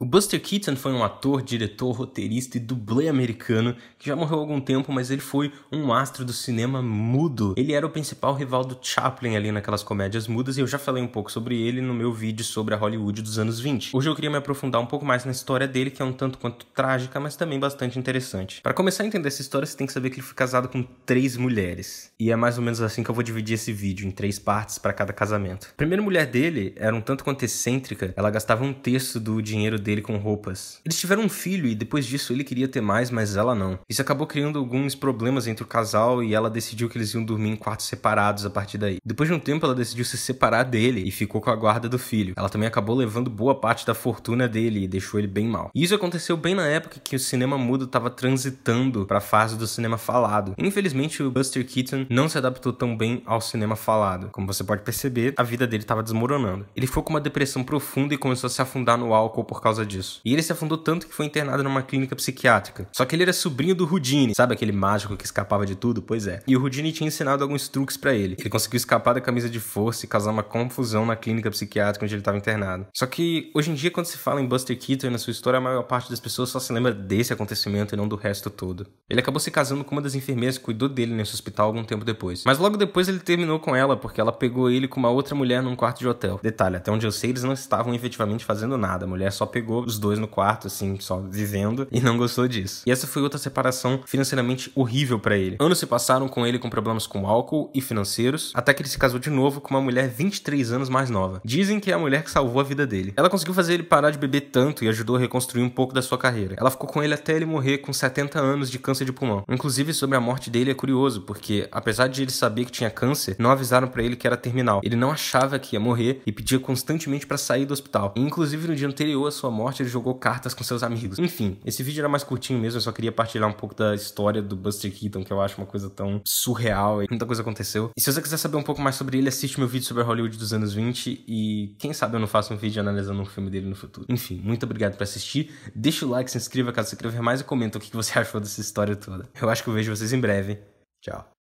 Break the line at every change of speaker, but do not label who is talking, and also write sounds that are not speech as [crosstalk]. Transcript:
O Buster Keaton foi um ator, diretor, roteirista e dublê americano que já morreu há algum tempo, mas ele foi um astro do cinema mudo. Ele era o principal rival do Chaplin ali naquelas comédias mudas e eu já falei um pouco sobre ele no meu vídeo sobre a Hollywood dos anos 20. Hoje eu queria me aprofundar um pouco mais na história dele, que é um tanto quanto trágica, mas também bastante interessante. Para começar a entender essa história, você tem que saber que ele foi casado com três mulheres. E é mais ou menos assim que eu vou dividir esse vídeo, em três partes para cada casamento. A primeira mulher dele era um tanto quanto excêntrica, ela gastava um terço do dinheiro dele com roupas. Eles tiveram um filho e depois disso ele queria ter mais, mas ela não. Isso acabou criando alguns problemas entre o casal e ela decidiu que eles iam dormir em quartos separados a partir daí. Depois de um tempo ela decidiu se separar dele e ficou com a guarda do filho. Ela também acabou levando boa parte da fortuna dele e deixou ele bem mal. E isso aconteceu bem na época que o cinema mudo estava transitando para a fase do cinema falado. Infelizmente o Buster Keaton não se adaptou tão bem ao cinema falado. Como você pode perceber, a vida dele estava desmoronando. Ele foi com uma depressão profunda e começou a se afundar no álcool por causa causa disso. E ele se afundou tanto que foi internado numa clínica psiquiátrica. Só que ele era sobrinho do Houdini, sabe aquele mágico que escapava de tudo? Pois é. E o Houdini tinha ensinado alguns truques para ele. Ele conseguiu escapar da camisa de força e causar uma confusão na clínica psiquiátrica onde ele estava internado. Só que hoje em dia, quando se fala em Buster Keaton e na sua história, a maior parte das pessoas só se lembra desse acontecimento e não do resto todo. Ele acabou se casando com uma das enfermeiras que cuidou dele nesse hospital algum tempo depois. Mas logo depois ele terminou com ela, porque ela pegou ele com uma outra mulher num quarto de hotel. Detalhe, até onde eu sei, eles não estavam efetivamente fazendo nada, a mulher só pegou pegou os dois no quarto, assim, só vivendo, e não gostou disso. E essa foi outra separação financeiramente horrível para ele. Anos se passaram com ele com problemas com álcool e financeiros, até que ele se casou de novo com uma mulher 23 anos mais nova. Dizem que é a mulher que salvou a vida dele. Ela conseguiu fazer ele parar de beber tanto e ajudou a reconstruir um pouco da sua carreira. Ela ficou com ele até ele morrer com 70 anos de câncer de pulmão. Inclusive, sobre a morte dele é curioso, porque apesar de ele saber que tinha câncer, não avisaram para ele que era terminal. Ele não achava que ia morrer e pedia constantemente para sair do hospital. E, inclusive, no dia anterior à sua morte, ele jogou cartas com seus amigos. Enfim, esse vídeo era mais curtinho mesmo, eu só queria partilhar um pouco da história do Buster Keaton, que eu acho uma coisa tão surreal e muita coisa aconteceu. E se você quiser saber um pouco mais sobre ele, assiste meu vídeo sobre Hollywood dos anos 20 e quem sabe eu não faço um vídeo analisando um filme dele no futuro. Enfim, muito obrigado por assistir. Deixa o like, se inscreva caso você queira ver mais e comenta o que você [laughs] achou dessa história toda. Eu acho que eu vejo vocês em breve. Tchau.